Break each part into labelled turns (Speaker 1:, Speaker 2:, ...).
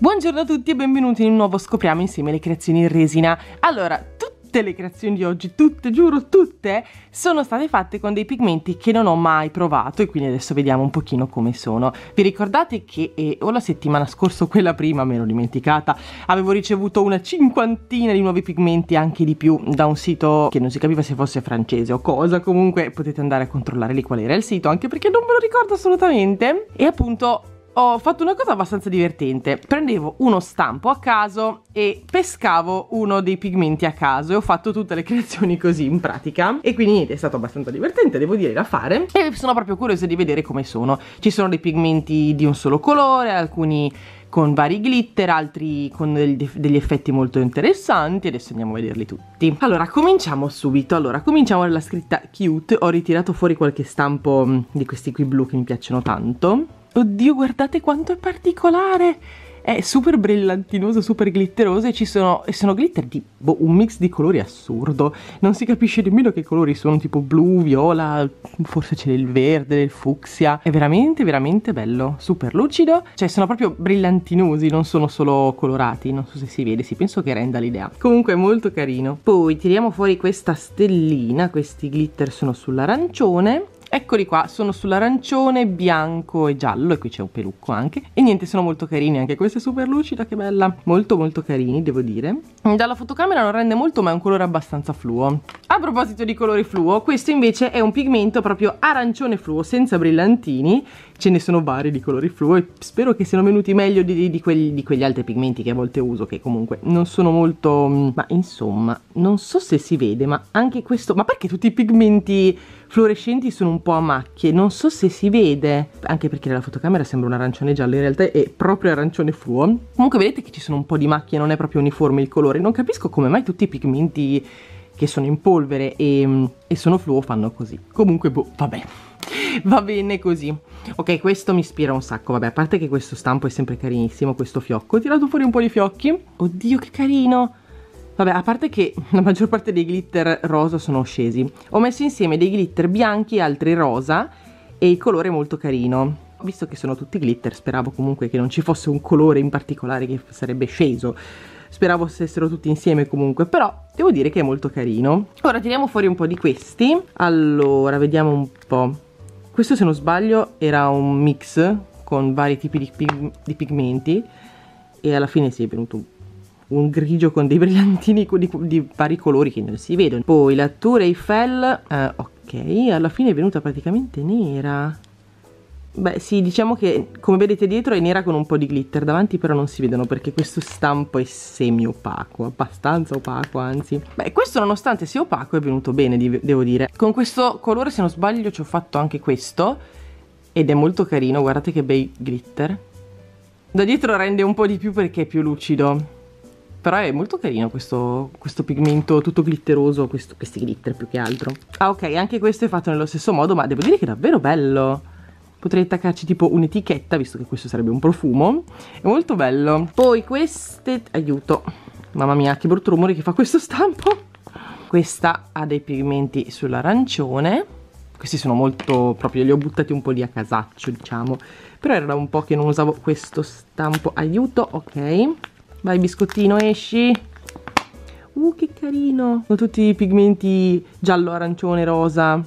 Speaker 1: Buongiorno a tutti e benvenuti in un nuovo Scopriamo insieme le creazioni in resina. Allora, tutte le creazioni di oggi, tutte, giuro, tutte, sono state fatte con dei pigmenti che non ho mai provato e quindi adesso vediamo un pochino come sono. Vi ricordate che eh, o la settimana scorsa o quella prima, me l'ho dimenticata, avevo ricevuto una cinquantina di nuovi pigmenti, anche di più, da un sito che non si capiva se fosse francese o cosa, comunque potete andare a controllare lì qual era il sito, anche perché non ve lo ricordo assolutamente. E appunto ho fatto una cosa abbastanza divertente. Prendevo uno stampo a caso e pescavo uno dei pigmenti a caso e ho fatto tutte le creazioni così in pratica. E quindi niente, è stato abbastanza divertente, devo dire, da fare. E sono proprio curiosa di vedere come sono. Ci sono dei pigmenti di un solo colore, alcuni con vari glitter, altri con degli effetti molto interessanti. Adesso andiamo a vederli tutti. Allora, cominciamo subito. Allora, cominciamo dalla scritta cute. Ho ritirato fuori qualche stampo mm, di questi qui blu che mi piacciono tanto. Oddio, guardate quanto è particolare! È super brillantinoso, super glitteroso e ci sono, e sono glitter di boh, un mix di colori assurdo. Non si capisce nemmeno che colori sono, tipo blu, viola, forse c'è il verde, il fucsia. È veramente, veramente bello, super lucido. Cioè, sono proprio brillantinosi, non sono solo colorati. Non so se si vede, sì, penso che renda l'idea. Comunque è molto carino. Poi tiriamo fuori questa stellina, questi glitter sono sull'arancione Eccoli qua, sono sull'arancione, bianco e giallo e qui c'è un pelucco anche. E niente, sono molto carini anche questa è super lucida, che bella. Molto molto carini, devo dire. Dalla fotocamera non rende molto, ma è un colore abbastanza fluo. A proposito di colori fluo, questo invece è un pigmento proprio arancione fluo, senza brillantini. Ce ne sono vari di colori fluo e spero che siano venuti meglio di, di, di, di quegli altri pigmenti che a volte uso, che comunque non sono molto... Mm, ma insomma, non so se si vede, ma anche questo... Ma perché tutti i pigmenti fluorescenti sono un po' a macchie non so se si vede anche perché nella fotocamera sembra un arancione giallo in realtà è proprio arancione fluo comunque vedete che ci sono un po' di macchie non è proprio uniforme il colore non capisco come mai tutti i pigmenti che sono in polvere e, e sono fluo fanno così comunque boh vabbè va bene così ok questo mi ispira un sacco vabbè a parte che questo stampo è sempre carinissimo questo fiocco ho tirato fuori un po' di fiocchi oddio che carino Vabbè, a parte che la maggior parte dei glitter rosa sono scesi. Ho messo insieme dei glitter bianchi e altri rosa e il colore è molto carino. Visto che sono tutti glitter, speravo comunque che non ci fosse un colore in particolare che sarebbe sceso. Speravo stessero tutti insieme comunque, però devo dire che è molto carino. Ora tiriamo fuori un po' di questi. Allora, vediamo un po'. Questo se non sbaglio era un mix con vari tipi di, pig di pigmenti e alla fine si è venuto un po' un grigio con dei brillantini di, di vari colori che non si vedono. Poi la Tour Eiffel, eh, ok, alla fine è venuta praticamente nera. Beh sì, diciamo che come vedete dietro è nera con un po' di glitter, davanti però non si vedono perché questo stampo è semi opaco, abbastanza opaco anzi. Beh, questo nonostante sia opaco è venuto bene, devo dire. Con questo colore, se non sbaglio, ci ho fatto anche questo ed è molto carino, guardate che bei glitter. Da dietro rende un po' di più perché è più lucido. Però è molto carino questo, questo pigmento tutto glitteroso, questo, questi glitter più che altro. Ah ok, anche questo è fatto nello stesso modo, ma devo dire che è davvero bello. Potrei attaccarci tipo un'etichetta, visto che questo sarebbe un profumo. È molto bello. Poi queste... Aiuto. Mamma mia, che brutto rumore che fa questo stampo. Questa ha dei pigmenti sull'arancione. Questi sono molto... proprio li ho buttati un po' lì a casaccio, diciamo. Però era un po' che non usavo questo stampo. Aiuto, ok. Vai biscottino, esci. Uh, che carino. Sono tutti i pigmenti giallo, arancione, rosa.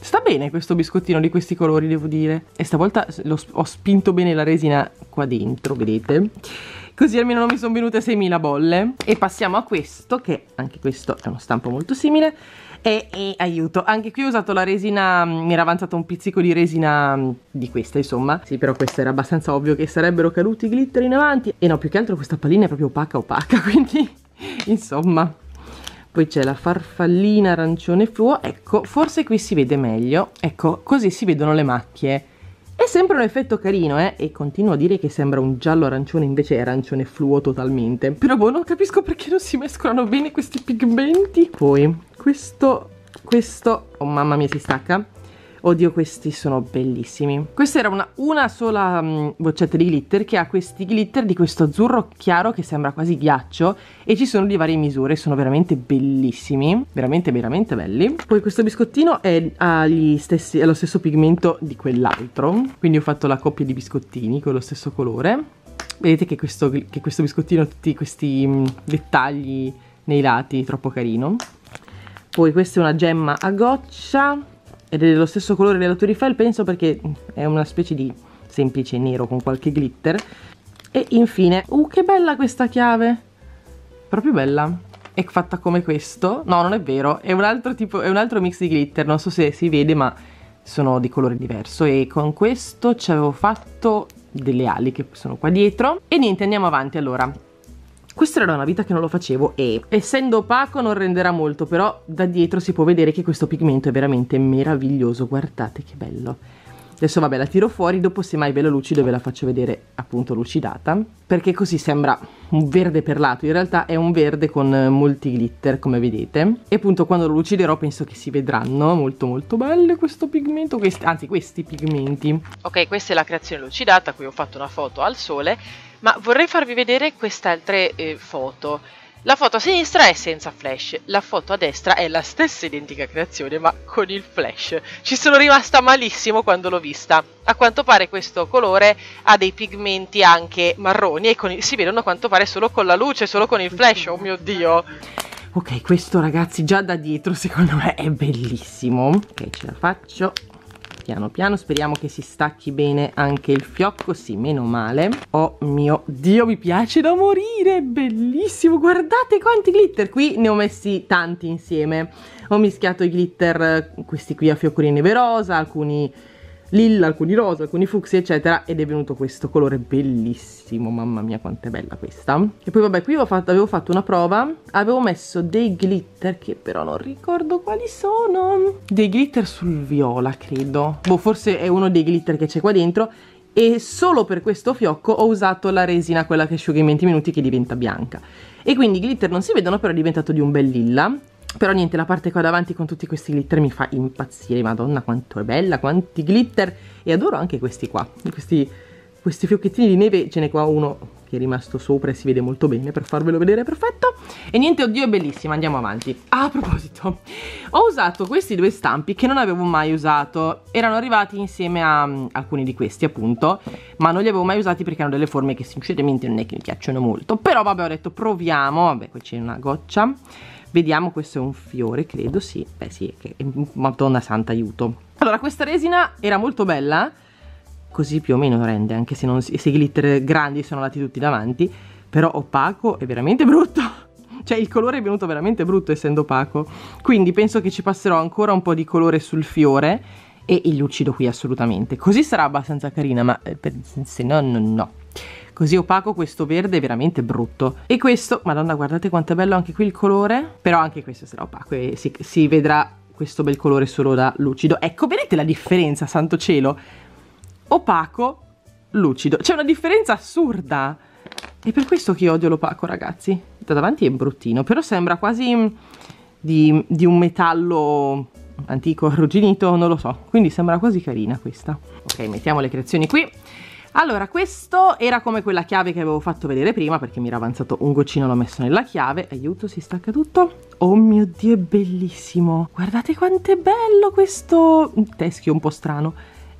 Speaker 1: Sta bene questo biscottino di questi colori, devo dire. E stavolta ho spinto bene la resina qua dentro, vedete? Così almeno non mi sono venute 6.000 bolle. E passiamo a questo, che anche questo è uno stampo molto simile e, e, aiuto, anche qui ho usato la resina, mm, mi era avanzato un pizzico di resina mm, di questa insomma, sì però questo era abbastanza ovvio che sarebbero caduti i glitter in avanti e no più che altro questa pallina è proprio opaca opaca quindi insomma poi c'è la farfallina arancione fluo, ecco, forse qui si vede meglio, ecco, così si vedono le macchie. È sempre un effetto carino, eh, e continuo a dire che sembra un giallo arancione, invece è arancione fluo totalmente. Però boh, non capisco perché non si mescolano bene questi pigmenti. Poi, questo questo oh mamma mia si stacca Oddio, questi sono bellissimi. Questa era una, una sola um, boccetta di glitter che ha questi glitter di questo azzurro chiaro che sembra quasi ghiaccio e ci sono di varie misure, sono veramente bellissimi, veramente veramente belli. Poi questo biscottino è, ha, stessi, è lo stesso pigmento di quell'altro, quindi ho fatto la coppia di biscottini con lo stesso colore. Vedete che questo, che questo biscottino ha tutti questi um, dettagli nei lati, troppo carino poi questa è una gemma a goccia ed è dello stesso colore della Tour Eiffel penso perché è una specie di semplice nero con qualche glitter e infine, uh che bella questa chiave proprio bella è fatta come questo no non è vero, è un altro, tipo, è un altro mix di glitter non so se si vede ma sono di colore diverso e con questo ci avevo fatto delle ali che sono qua dietro e niente andiamo avanti allora questa era una vita che non lo facevo e essendo opaco non renderà molto, però da dietro si può vedere che questo pigmento è veramente meraviglioso, guardate che bello. Adesso vabbè la tiro fuori, dopo semmai ve la lucido ve la faccio vedere appunto lucidata, perché così sembra un verde perlato, in realtà è un verde con molti glitter come vedete. E appunto quando lo luciderò penso che si vedranno molto molto belle questo pigmento, questi, anzi questi pigmenti. Ok questa è la creazione lucidata, qui ho fatto una foto al sole ma vorrei farvi vedere queste altre eh, foto. La foto a sinistra è senza flash, la foto a destra è la stessa identica creazione ma con il flash. Ci sono rimasta malissimo quando l'ho vista. A quanto pare questo colore ha dei pigmenti anche marroni e il... si vedono a quanto pare solo con la luce, solo con il flash, oh mio dio. Ok, questo ragazzi già da dietro secondo me è bellissimo. Ok, ce la faccio piano piano speriamo che si stacchi bene anche il fiocco sì meno male oh mio dio mi piace da morire bellissimo guardate quanti glitter qui ne ho messi tanti insieme ho mischiato i glitter eh, questi qui a fioccolini verosa alcuni lilla, alcuni rosa, alcuni fucsia, eccetera, ed è venuto questo colore bellissimo, mamma mia quanto è bella questa. E poi vabbè, qui fatto, avevo fatto una prova, avevo messo dei glitter, che però non ricordo quali sono, dei glitter sul viola, credo. Boh, forse è uno dei glitter che c'è qua dentro, e solo per questo fiocco ho usato la resina, quella che asciuga in 20 minuti, che diventa bianca. E quindi i glitter non si vedono, però è diventato di un bel lilla. Però niente, la parte qua davanti con tutti questi glitter mi fa impazzire, madonna quanto è bella, quanti glitter! E adoro anche questi qua, questi, questi fiocchettini di neve, ce n'è qua uno che è rimasto sopra e si vede molto bene per farvelo vedere perfetto. E niente, oddio è bellissima, andiamo avanti. Ah, a proposito, ho usato questi due stampi che non avevo mai usato, erano arrivati insieme a um, alcuni di questi appunto, ma non li avevo mai usati perché hanno delle forme che sinceramente non è che mi piacciono molto. Però vabbè ho detto proviamo, vabbè qui c'è una goccia Vediamo, questo è un fiore, credo, sì. Beh sì, che, madonna santa, aiuto. Allora, questa resina era molto bella, così più o meno rende, anche se, non, se i glitter grandi sono andati tutti davanti, però opaco è veramente brutto. Cioè il colore è venuto veramente brutto essendo opaco, quindi penso che ci passerò ancora un po' di colore sul fiore e il lucido qui assolutamente. Così sarà abbastanza carina, ma eh, per, se no, no, no così opaco questo verde è veramente brutto. E questo, madonna guardate quanto è bello anche qui il colore, però anche questo sarà opaco e si, si vedrà questo bel colore solo da lucido. Ecco, vedete la differenza, santo cielo? Opaco, lucido. C'è una differenza assurda. È per questo che io odio l'opaco, ragazzi. Da davanti è bruttino, però sembra quasi mm, di, di un metallo antico arrugginito, non lo so. Quindi sembra quasi carina questa. Ok, mettiamo le creazioni qui. Allora, questo era come quella chiave che avevo fatto vedere prima, perché mi era avanzato un goccino, l'ho messo nella chiave. Aiuto, si stacca tutto. Oh mio Dio, è bellissimo! Guardate quanto è bello questo teschio un po' strano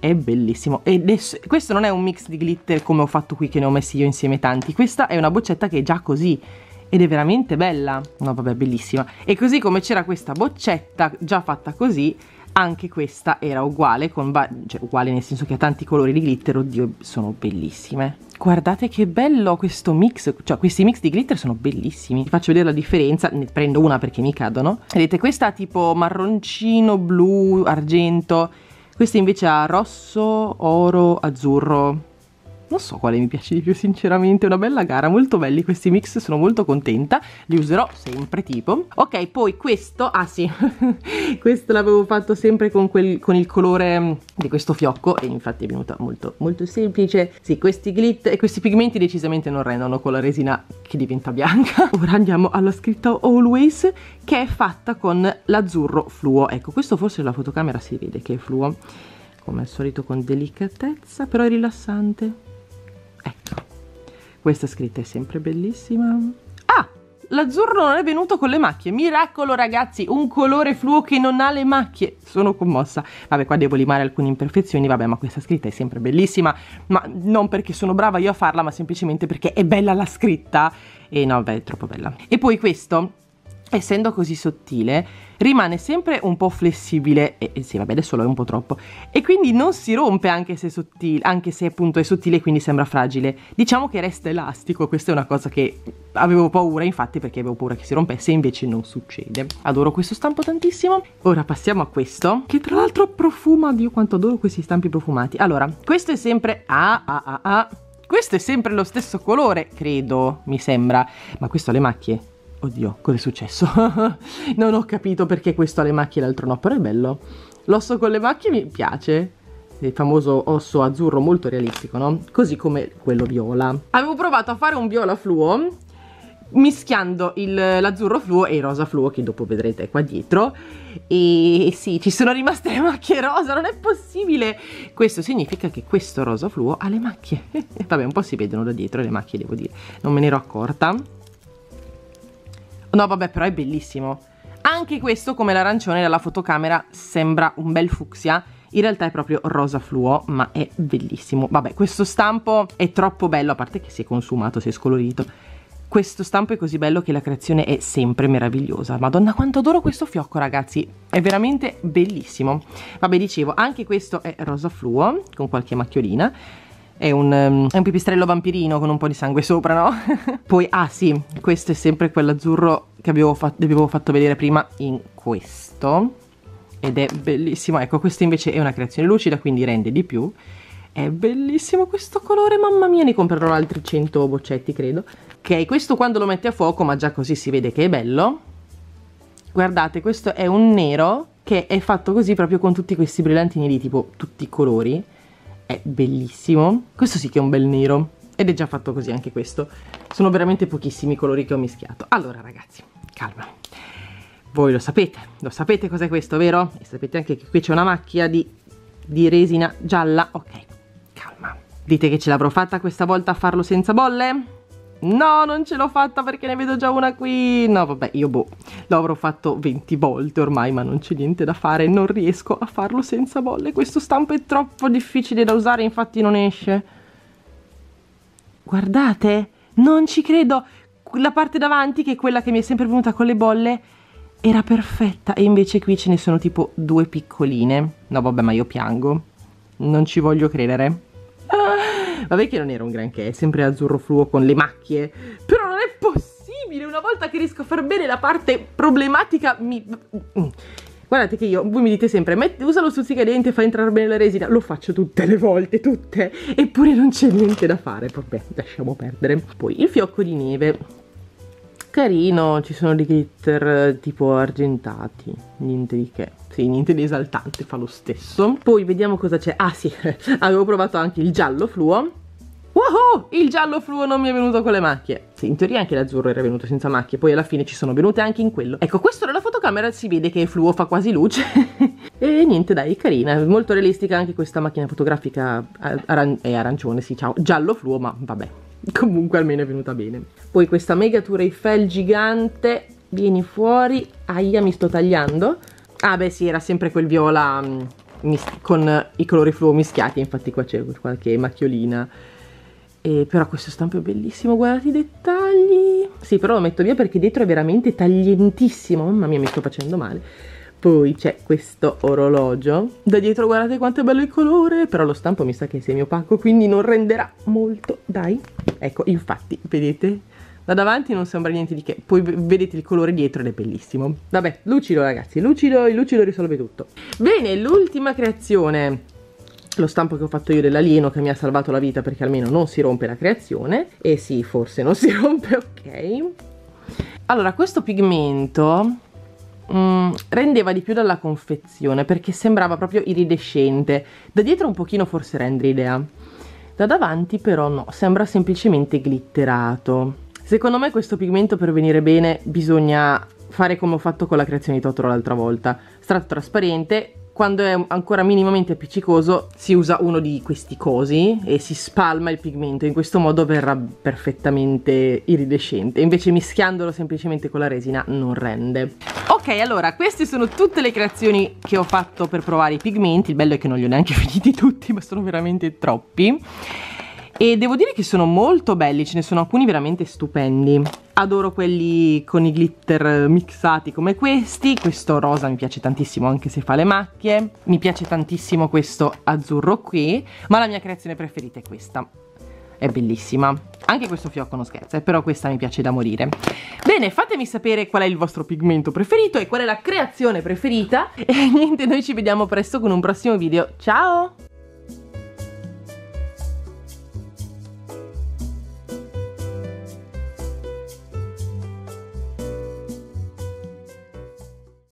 Speaker 1: è bellissimo E è, questo non è un mix di glitter come ho fatto qui che ne ho messi io insieme tanti questa è una boccetta che è già così ed è veramente bella no vabbè bellissima e così come c'era questa boccetta già fatta così anche questa era uguale, con cioè uguale nel senso che ha tanti colori di glitter, oddio, sono bellissime. Guardate che bello questo mix, cioè questi mix di glitter sono bellissimi. Vi faccio vedere la differenza, ne prendo una perché mi cadono. Vedete, questa ha tipo marroncino, blu, argento, questa invece ha rosso, oro, azzurro, non so quale mi piace di più sinceramente, una bella gara, molto belli questi mix, sono molto contenta, li userò sempre tipo. Ok, poi questo, ah sì, questo l'avevo fatto sempre con, quel, con, il colore mm, di questo fiocco e infatti è venuta molto molto semplice. Sì, questi glitter, questi pigmenti decisamente non rendono con la resina che diventa bianca. Ora andiamo alla scritta Always che è fatta con l'azzurro fluo. Ecco, questo forse la fotocamera si vede che è fluo, come al solito con delicatezza, però è rilassante ecco questa scritta è sempre bellissima ah l'azzurro non è venuto con le macchie miracolo ragazzi un colore fluo che non ha le macchie sono commossa vabbè qua devo limare alcune imperfezioni vabbè ma questa scritta è sempre bellissima ma non perché sono brava io a farla ma semplicemente perché è bella la scritta e no beh è troppo bella e poi questo essendo così sottile, rimane sempre un po' flessibile, e, e sì vabbè adesso lo è un po' troppo, e quindi non si rompe anche se, sottile, anche se appunto è sottile e quindi sembra fragile. Diciamo che resta elastico, questa è una cosa che avevo paura infatti perché avevo paura che si rompesse, invece non succede. Adoro questo stampo tantissimo. Ora passiamo a questo, che tra l'altro profuma, Dio quanto adoro questi stampi profumati. Allora, questo è sempre... Ah, ah, ah, ah. Questo è sempre lo stesso colore, credo, mi sembra. Ma questo ha le macchie? Oddio, cosa è successo? non ho capito perché questo ha le macchie e l'altro no, però è bello. L'osso con le macchie mi piace. Il famoso osso azzurro molto realistico, no? Così come quello viola. Avevo provato a fare un viola fluo mischiando l'azzurro fluo e il rosa fluo che dopo vedrete qua dietro e sì ci sono rimaste le macchie rosa non è possibile questo significa che questo rosa fluo ha le macchie vabbè un po' si vedono da dietro le macchie devo dire non me ne ero accorta No, vabbè, però è bellissimo. Anche questo, come l'arancione dalla fotocamera, sembra un bel fucsia. In realtà è proprio rosa fluo, ma è bellissimo. Vabbè, questo stampo è troppo bello, a parte che si è consumato, si è scolorito. Questo stampo è così bello che la creazione è sempre meravigliosa. Madonna, quanto adoro questo fiocco, ragazzi. È veramente bellissimo. Vabbè, dicevo, anche questo è rosa fluo, con qualche macchiolina è un, ehm, è un pipistrello vampirino con un po' di sangue sopra, no? Poi, ah sì, questo è sempre quell'azzurro che avevo fatto, avevo fatto vedere prima in questo. Ed è bellissimo, ecco, questo invece è una creazione lucida, quindi rende di più. È bellissimo questo colore, mamma mia, ne comprerò altri 100 boccetti, credo. Ok, questo quando lo mette a fuoco, ma già così si vede che è bello. Guardate, questo è un nero che è fatto così proprio con tutti questi brillantini di tipo tutti i colori è bellissimo. Questo sì che è un bel nero ed è già fatto così anche questo. Sono veramente pochissimi i colori che ho mischiato. Allora ragazzi, calma. Voi lo sapete, lo sapete cos'è questo, vero? E sapete anche che qui c'è una macchia di, di resina gialla. Ok, calma. Dite che ce l'avrò fatta questa volta a farlo senza bolle? No, non ce l'ho fatta perché ne vedo già una qui. No, vabbè, io boh, l'avrò fatto 20 volte ormai, ma non c'è niente da fare. Non riesco a farlo senza bolle. Questo stampo è troppo difficile da usare, infatti non esce. Guardate, non ci credo. La parte davanti, che è quella che mi è sempre venuta con le bolle, era perfetta. E invece qui ce ne sono tipo due piccoline. No, vabbè, ma io piango. Non ci voglio credere. Vabbè che non era un granché, è sempre azzurro fluo con le macchie. Però non è possibile, una volta che riesco a far bene la parte problematica mi... Guardate che io, voi mi dite sempre, metti, usa lo stuzzicadente, fa entrare bene la resina. Lo faccio tutte le volte, tutte. Eppure non c'è niente da fare. Vabbè, lasciamo perdere. Poi il fiocco di neve carino, ci sono dei glitter eh, tipo argentati, niente di che. Sì, niente di esaltante, fa lo stesso. Poi vediamo cosa c'è. Ah sì, avevo provato anche il giallo fluo. Wow, il giallo fluo non mi è venuto con le macchie. Sì, in teoria anche l'azzurro era venuto senza macchie, poi alla fine ci sono venute anche in quello. Ecco, questo dalla fotocamera si vede che il fluo fa quasi luce. e niente, dai, carina, molto realistica anche questa macchina fotografica. Aran è arancione, sì, ciao. Giallo fluo, ma vabbè, comunque almeno è venuta bene. Poi questa mega tour Eiffel gigante, vieni fuori, aia mi sto tagliando. Ah beh sì, era sempre quel viola mm, con i colori fluo mischiati, infatti qua c'è qualche macchiolina. E però questo stampo è bellissimo, guardate i dettagli. Sì, però lo metto via perché dietro è veramente taglientissimo, mamma mia mi sto facendo male. Poi c'è questo orologio. Da dietro guardate quanto è bello il colore, però lo stampo mi sa che è semi-opaco, quindi non renderà molto, dai. Ecco, infatti, vedete? Da davanti non sembra niente di che, poi vedete il colore dietro ed è bellissimo. Vabbè, lucido ragazzi, lucido, il lucido risolve tutto. Bene, l'ultima creazione lo stampo che ho fatto io dell'alieno che mi ha salvato la vita perché almeno non si rompe la creazione e eh sì forse non si rompe ok allora questo pigmento Mm, rendeva di più dalla confezione perché sembrava proprio iridescente da dietro un pochino forse rende l'idea da davanti però no sembra semplicemente glitterato secondo me questo pigmento per venire bene bisogna fare come ho fatto con la creazione di Totoro l'altra volta strato trasparente quando è ancora minimamente appiccicoso si usa uno di questi cosi e si spalma il pigmento, in questo modo verrà perfettamente iridescente, invece mischiandolo semplicemente con la resina non rende. Ok, allora, queste sono tutte le creazioni che ho fatto per provare i pigmenti, il bello è che non li ho neanche finiti tutti, ma sono veramente troppi e devo dire che sono molto belli, ce ne sono alcuni veramente stupendi. Adoro quelli con i glitter mixati come questi, questo rosa mi piace tantissimo anche se fa le macchie, mi piace tantissimo questo azzurro qui, ma la mia creazione preferita è questa. È bellissima. Anche questo fiocco non scherza, eh, però questa mi piace da morire. Bene, fatemi sapere qual è il vostro pigmento preferito e qual è la creazione preferita. E niente, noi ci vediamo presto con un prossimo video. Ciao!